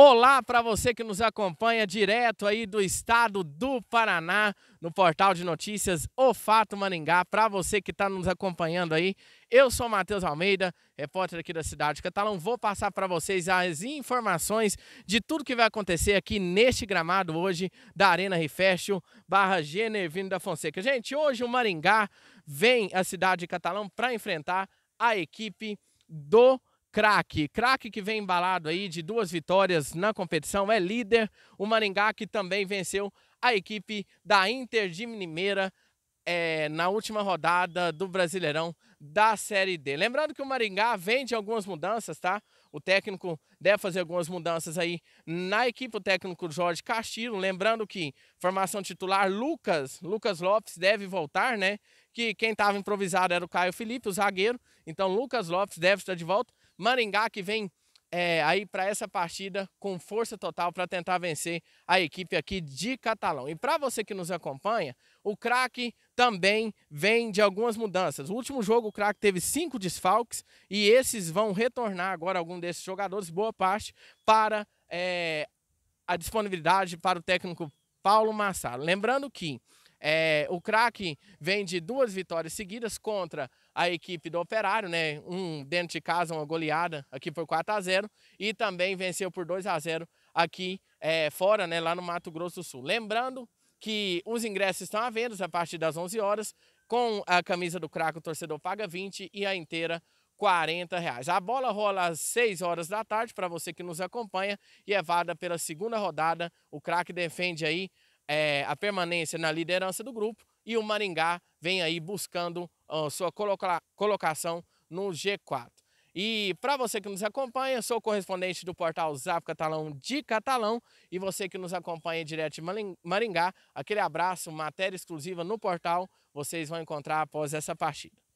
Olá para você que nos acompanha direto aí do estado do Paraná, no portal de notícias O Fato Maringá. Para você que está nos acompanhando aí, eu sou Matheus Almeida, repórter aqui da cidade de Catalão. Vou passar para vocês as informações de tudo que vai acontecer aqui neste gramado hoje da Arena Refestio barra Genevino da Fonseca. Gente, hoje o Maringá vem à cidade de Catalão para enfrentar a equipe do craque. Craque que vem embalado aí de duas vitórias na competição, é líder. O Maringá que também venceu a equipe da Inter de Mineira é, na última rodada do Brasileirão da Série D. Lembrando que o Maringá vem de algumas mudanças, tá? O técnico deve fazer algumas mudanças aí na equipe, o técnico Jorge Castilho. Lembrando que formação titular Lucas, Lucas Lopes deve voltar, né? Que quem estava improvisado era o Caio Felipe, o zagueiro. Então Lucas Lopes deve estar de volta. Maringá que vem é, aí para essa partida com força total para tentar vencer a equipe aqui de Catalão. E para você que nos acompanha, o craque também vem de algumas mudanças. O último jogo o craque teve cinco desfalques e esses vão retornar agora algum desses jogadores, boa parte, para é, a disponibilidade para o técnico Paulo Massaro. Lembrando que é, o craque vem de duas vitórias seguidas contra a equipe do Operário, né? Um dentro de casa, uma goleada, aqui foi 4 a 0 e também venceu por 2 a 0 aqui é, fora, né? Lá no Mato Grosso do Sul. Lembrando que os ingressos estão à venda a partir das 11 horas, com a camisa do craque, o torcedor paga 20 e a inteira 40 reais. A bola rola às 6 horas da tarde para você que nos acompanha e é vada pela segunda rodada. O craque defende aí é, a permanência na liderança do grupo e o Maringá vem aí buscando a sua coloca colocação no G4. E para você que nos acompanha, sou correspondente do portal Zap Catalão de Catalão e você que nos acompanha direto de Maringá, aquele abraço, matéria exclusiva no portal, vocês vão encontrar após essa partida.